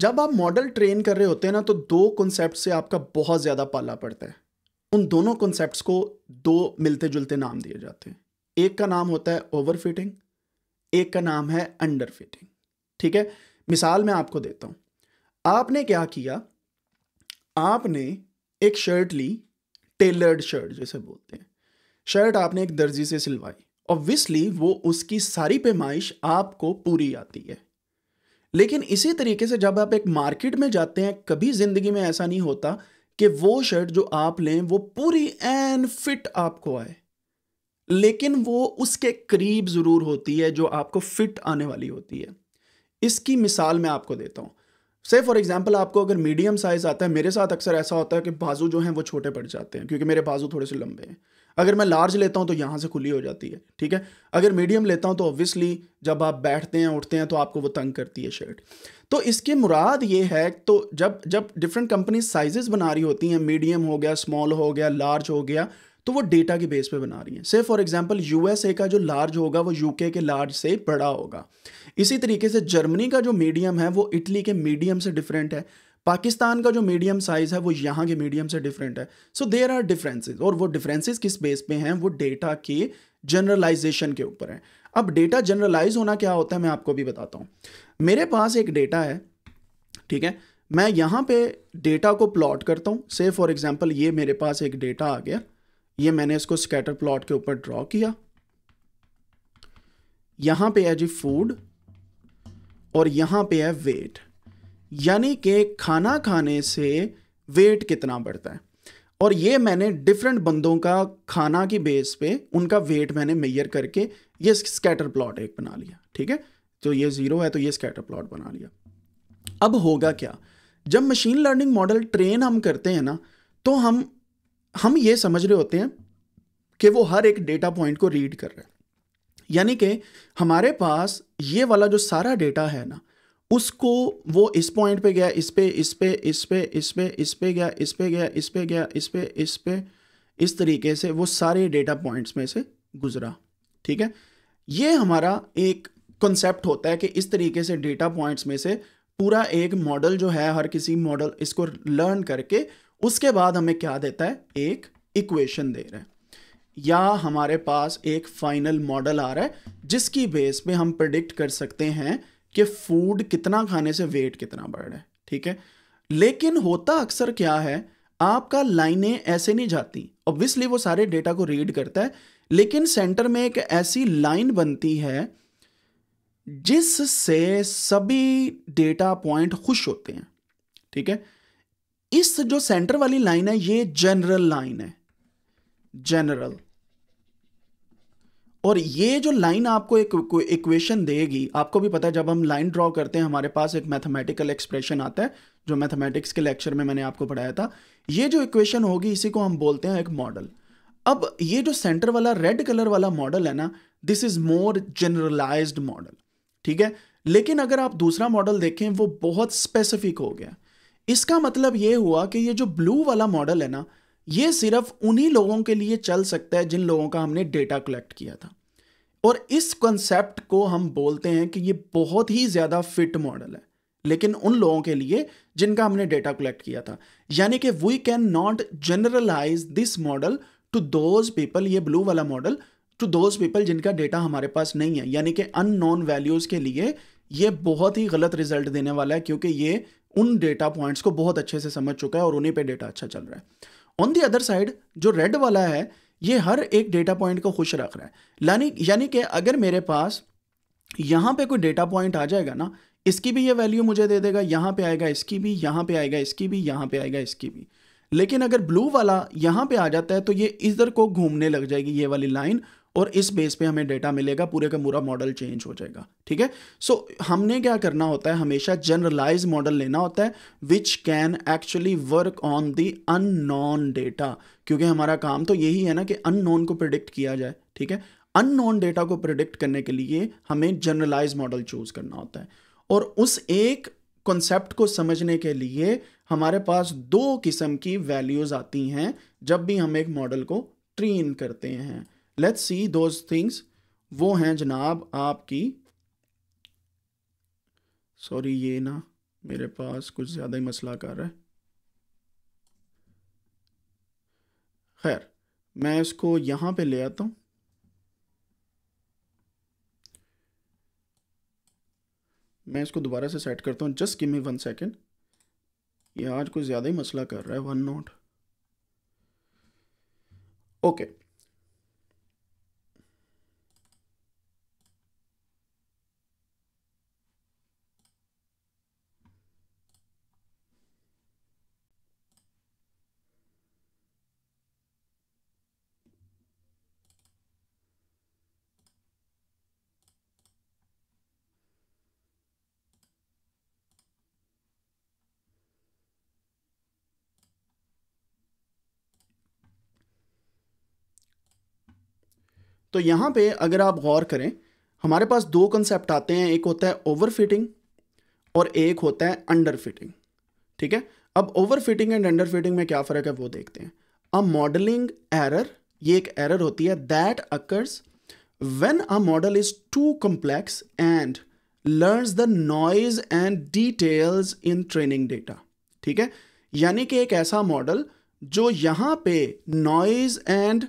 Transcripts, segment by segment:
जब आप model train कर रहे होते हैं ना तो दो कॉन्सेप्ट से आपका बहुत ज़्यादा पाला पड़ता है उन दोनों कॉन्सेप्ट को दो मिलते जुलते नाम दिए जाते हैं एक का नाम होता है ओवर फिटिंग एक का नाम है अंडर फिटिंग ठीक है मिसाल मैं आपको देता हूं आपने क्या किया आपने एक शर्ट ली टेलर्ड शर्ट जैसे बोलते हैं शर्ट आपने एक दर्जी से सिलवाई ऑब्वियसली वो उसकी सारी पेमाइश आपको पूरी आती है लेकिन इसी तरीके से जब आप एक मार्केट में जाते हैं कभी ज़िंदगी में ऐसा नहीं होता कि वो शर्ट जो आप लें वो पूरी एंड फिट आपको आए लेकिन वो उसके करीब ज़रूर होती है जो आपको फिट आने वाली होती है इसकी मिसाल मैं आपको देता हूं से फॉर एग्जाम्पल आपको अगर मीडियम साइज़ आता है मेरे साथ अक्सर ऐसा होता है कि बाजू जो हैं वो छोटे पड़ जाते हैं क्योंकि मेरे बाजू थोड़े से लंबे हैं अगर मैं लार्ज लेता हूँ तो यहाँ से खुली हो जाती है ठीक है अगर मीडियम लेता हूँ तो ऑब्वियसली जब आप बैठते हैं उठते हैं तो आपको वो तंग करती है शर्ट तो इसकी मुराद ये है तो जब जब डिफरेंट कंपनी साइजेस बना रही होती हैं मीडियम हो गया स्मॉल हो गया लार्ज हो गया तो वो डेटा के बेस पे बना रही हैं से फॉर एग्जांपल यूएसए का जो लार्ज होगा वो यूके के लार्ज से बड़ा होगा इसी तरीके से जर्मनी का जो मीडियम है वो इटली के मीडियम से डिफरेंट है पाकिस्तान का जो मीडियम साइज़ है वो यहाँ के मीडियम से डिफरेंट है सो देर आर डिफरेंसेस और वो डिफरेंसेस किस बेस पे हैं वो डेटा के जनरलाइजेशन के ऊपर हैं अब डेटा जनरलाइज होना क्या होता है मैं आपको भी बताता हूँ मेरे पास एक डेटा है ठीक है मैं यहाँ पे डेटा को प्लॉट करता हूँ से फॉर एग्जाम्पल ये मेरे पास एक डेटा आ गया ये मैंने इसको स्कैटर प्लॉट के ऊपर ड्रॉ किया यहाँ पे है जी फूड और यहाँ पे है वेट यानी कि खाना खाने से वेट कितना बढ़ता है और ये मैंने डिफरेंट बंदों का खाना की बेस पे उनका वेट मैंने मेयर करके ये स्कैटर प्लॉट एक बना लिया ठीक है तो ये ज़ीरो है तो ये स्कैटर प्लॉट बना लिया अब होगा क्या जब मशीन लर्निंग मॉडल ट्रेन हम करते हैं ना तो हम हम ये समझ रहे होते हैं कि वो हर एक डेटा पॉइंट को रीड कर रहे हैं यानी कि हमारे पास ये वाला जो सारा डेटा है ना उसको वो इस पॉइंट पे गया इस पे इस पे इस पे इस पे इस पे गया इस पे गया इस पे गया इस पे इस पे इस तरीके से वो सारे डेटा पॉइंट्स में से गुजरा ठीक है ये हमारा एक कॉन्सेप्ट होता है कि इस तरीके से डेटा पॉइंट्स में से पूरा एक मॉडल जो है हर किसी मॉडल इसको लर्न करके उसके बाद हमें क्या देता है एक इक्वेशन दे रहा है या हमारे पास एक फाइनल मॉडल आ रहा है जिसकी बेस पे हम प्रडिक्ट कर सकते हैं कि फूड कितना खाने से वेट कितना बढ़ रहा है ठीक है लेकिन होता अक्सर क्या है आपका लाइनें ऐसे नहीं जाती ऑब्वियसली वो सारे डेटा को रीड करता है लेकिन सेंटर में एक ऐसी लाइन बनती है जिससे सभी डेटा पॉइंट खुश होते हैं ठीक है इस जो सेंटर वाली लाइन है ये जनरल लाइन है जनरल और ये जो लाइन आपको एक इक्वेशन देगी आपको भी पता है जब हम लाइन ड्रॉ करते हैं हमारे पास एक मैथमेटिकल एक्सप्रेशन आता है जो मैथमेटिक्स के लेक्चर में मैंने आपको पढ़ाया था ये जो इक्वेशन होगी इसी को हम बोलते हैं एक मॉडल अब ये जो सेंटर वाला रेड कलर वाला मॉडल है ना this is more generalised model ठीक है लेकिन अगर आप दूसरा मॉडल देखें वो बहुत स्पेसिफिक हो गया इसका मतलब ये हुआ कि ये जो ब्लू वाला मॉडल है ना ये सिर्फ उन्हीं लोगों के लिए चल सकता है जिन लोगों का हमने डेटा कलेक्ट किया था और इस कंसेप्ट को हम बोलते हैं कि ये बहुत ही ज़्यादा फिट मॉडल है लेकिन उन लोगों के लिए जिनका हमने डेटा कलेक्ट किया था यानी कि we can not generalise this model to those people ये ब्लू वाला मॉडल टू दोज पीपल जिनका डेटा हमारे पास नहीं है यानी कि अननोन वैल्यूज़ के लिए ये बहुत ही गलत रिजल्ट देने वाला है क्योंकि ये उन डेटा पॉइंट्स को बहुत अच्छे से समझ चुका है और उन्हीं पे डेटा अच्छा चल रहा है ऑन दी अदर साइड जो रेड वाला है ये हर एक डेटा पॉइंट को खुश रख रहा है यानी यानी कि अगर मेरे पास यहाँ पे कोई डेटा पॉइंट आ जाएगा ना इसकी भी ये वैल्यू मुझे दे देगा यहाँ पे आएगा इसकी भी यहाँ पे आएगा इसकी भी यहाँ पे आएगा इसकी भी लेकिन अगर ब्लू वाला यहाँ पे आ जाता है तो ये इधर को घूमने लग जाएगी ये वाली लाइन और इस बेस पे हमें डेटा मिलेगा पूरे का पूरा मॉडल चेंज हो जाएगा ठीक है सो हमने क्या करना होता है हमेशा जनरलाइज मॉडल लेना होता है which can actually work on the unknown data क्योंकि हमारा काम तो यही है ना कि अननोन को प्रिडिक्ट किया जाए ठीक है अननोन डेटा को प्रिडिक्ट करने के लिए हमें जनरलाइज मॉडल चूज करना होता है और उस एक कॉन्सेप्ट को समझने के लिए हमारे पास दो किस्म की वैल्यूज़ आती हैं जब भी हम एक मॉडल को ट्रेन करते हैं लेट्स सी दोज थिंग्स वो हैं जनाब आपकी सॉरी ये ना मेरे पास कुछ ज़्यादा ही मसला कर रहा है खैर मैं इसको यहां पे ले आता हूं मैं इसको दोबारा से सेट करता हूं just give me one second ये आज कुछ ज़्यादा ही मसला कर रहा है वन नोट ओके okay. तो यहाँ पे अगर आप गौर करें हमारे पास दो कंसेप्ट आते हैं एक होता है ओवर फिटिंग और एक होता है अंडर फिटिंग ठीक है अब over fitting and under fitting में क्या फ़र्क है वो देखते हैं अ मॉडलिंग एरर ये एक एरर होती है that occurs when a model is too complex and learns the noise and details in training data ठीक है यानी कि एक ऐसा मॉडल जो यहाँ पे नॉइज एंड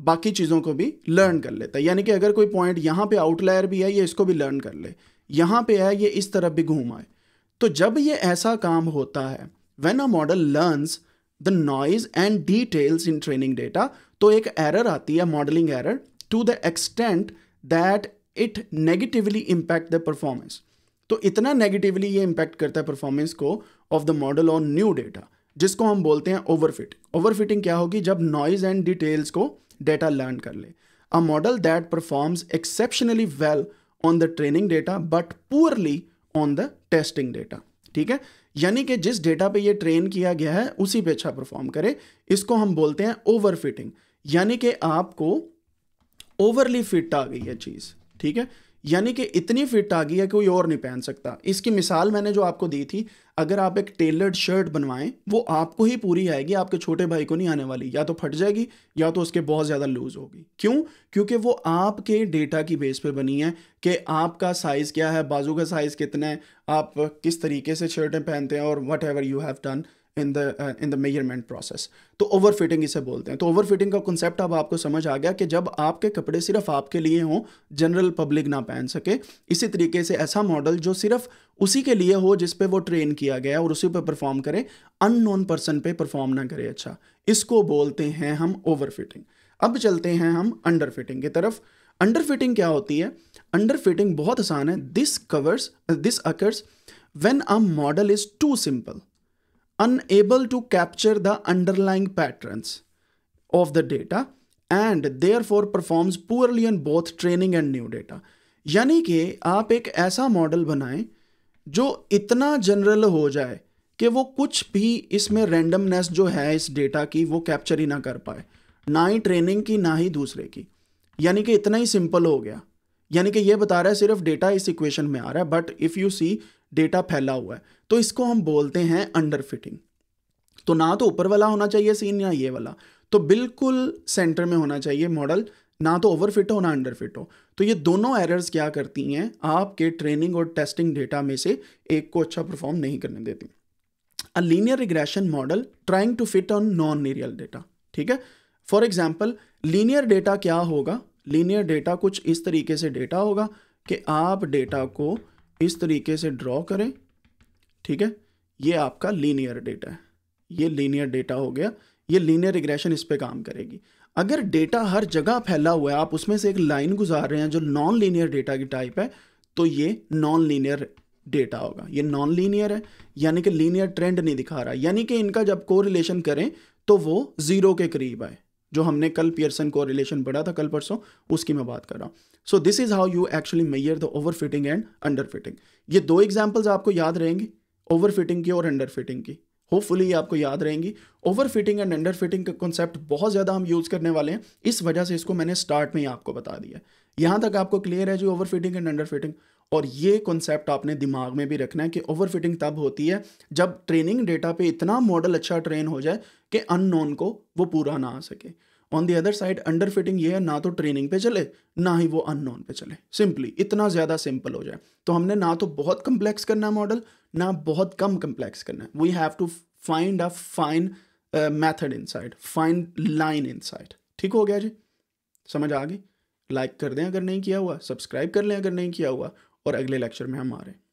बाकी चीज़ों को भी लर्न कर लेता है यानी कि अगर कोई पॉइंट यहाँ पे आउटलायर भी है ये इसको भी लर्न कर ले यहाँ पे है ये इस तरफ भी घूम आए तो जब ये ऐसा काम होता है when a model learns the noise and details in training data तो एक एरर आती है modelling error to the extent that it negatively impact the performance तो इतना नेगेटिवली ये इम्पैक्ट करता है परफॉर्मेंस को of the model on new data जिसको हम बोलते हैं ओवरफिट ओवरफिटिंग क्या होगी जब नॉइज एंड डिटेल्स को डेटा लर्न कर ले a model that performs exceptionally well on the training data but poorly on the testing data ठीक है यानी कि जिस डेटा पे ये ट्रेन किया गया है उसी पे अच्छा परफॉर्म करे इसको हम बोलते हैं ओवरफिटिंग यानी कि आपको ओवरली फिट आ गई है चीज़ ठीक है यानी कि इतनी फिट आ गई है कोई और नहीं पहन सकता इसकी मिसाल मैंने जो आपको दी थी अगर आप एक टेलर्ड शर्ट बनवाएं वो आपको ही पूरी आएगी आपके छोटे भाई को नहीं आने वाली या तो फट जाएगी या तो उसके बहुत ज़्यादा लूज़ होगी क्यों क्योंकि वो आपके डेटा की बेस पे बनी है कि आपका साइज़ क्या है बाजू का साइज़ कितना है आप किस तरीके से शर्टें पहनते हैं और whatever you have done in the in the measurement process तो ओवरफिटिंग इसे बोलते हैं तो ओवरफिटिंग का कंसेप्ट अब आपको समझ आ गया कि जब आपके कपड़े सिर्फ आपके लिए हों जनरल पब्लिक ना पहन सके इसी तरीके से ऐसा मॉडल जो सिर्फ उसी के लिए हो जिस पे वो ट्रेन किया गया और उसी पे परफॉर्म करे अननोन पर्सन पे परफॉर्म ना करे अच्छा इसको बोलते हैं हम फिटिंग अब चलते हैं हम फिटिंग की तरफ फिटिंग क्या होती है फिटिंग बहुत आसान है this covers this occurs when a model is too simple unable to capture the underlying patterns of the data and therefore performs poorly on both training and new data यानी कि आप एक ऐसा मॉडल बनाएं जो इतना जनरल हो जाए कि वो कुछ भी इसमें रैंडमनेस जो है इस डेटा की वो कैप्चर ही ना कर पाए ना ही ट्रेनिंग की ना ही दूसरे की यानी कि इतना ही सिंपल हो गया यानी कि ये बता रहा है सिर्फ डेटा इस इक्वेशन में आ रहा है but if you see data फैला हुआ है तो इसको हम बोलते हैं अंडर फिटिंग तो ना तो ऊपर वाला होना चाहिए सीन या ये वाला तो बिल्कुल सेंटर में होना चाहिए मॉडल ना तो ओवर फिट हो ना अंडर फिट हो तो ये दोनों एरर्स क्या करती हैं आपके ट्रेनिंग और टेस्टिंग डेटा में से एक को अच्छा परफॉर्म नहीं करने देती a linear regression model trying to fit on non लीरियल डेटा ठीक है फॉर एग्जाम्पल लीनियर डेटा क्या होगा लीनियर डेटा कुछ इस तरीके से डेटा होगा कि आप डेटा को इस तरीके से ड्रॉ करें ठीक है ये आपका लीनियर डेटा है ये लीनियर डेटा हो गया ये लीनियर रिग्रेशन इस पर काम करेगी अगर डेटा हर जगह फैला हुआ है आप उसमें से एक लाइन गुजार रहे हैं जो नॉन लीनियर डेटा की टाइप है तो ये नॉन लीनियर डेटा होगा ये नॉन लीनियर है यानी कि लीनियर ट्रेंड नहीं दिखा रहा यानी कि इनका जब को करें तो वो ज़ीरो के करीब आए जो हमने कल पियर्सन को रिलेशन पढ़ा था कल परसों उसकी मैं बात कर रहा हूँ so this is how you actually measure the over fitting and under fitting ये दो एग्जाम्पल्स आपको याद रहेंगी ओवर फिटिंग की और अंडर फिटिंग की होपफुली ये आपको याद रहेंगी over fitting and under fitting का कॉन्सेप्ट बहुत ज़्यादा हम यूज़ करने वाले हैं इस वजह से इसको मैंने स्टार्ट में ही आपको बता दिया यहाँ तक आपको क्लियर है जी over fitting and under fitting और ये कॉन्सेप्ट आपने दिमाग में भी रखना है कि ओवर फिटिंग तब होती है जब ट्रेनिंग डेटा पे इतना मॉडल अच्छा ट्रेन हो जाए कि अननोन को वो पूरा ना आ सके on the other side under fitting ये है ना तो ट्रेनिंग पे चले ना ही वो अननोन पे चले सिंपली इतना ज़्यादा सिंपल हो जाए तो हमने ना तो बहुत कम्प्लेक्स करना है मॉडल ना बहुत कम कम्प्लेक्स करना है we have to find a fine method inside fine line inside ठीक हो गया जी समझ आ गई लाइक कर दें अगर नहीं किया हुआ सब्सक्राइब कर लें अगर नहीं किया हुआ और अगले लेक्चर में हम आ रहे हैं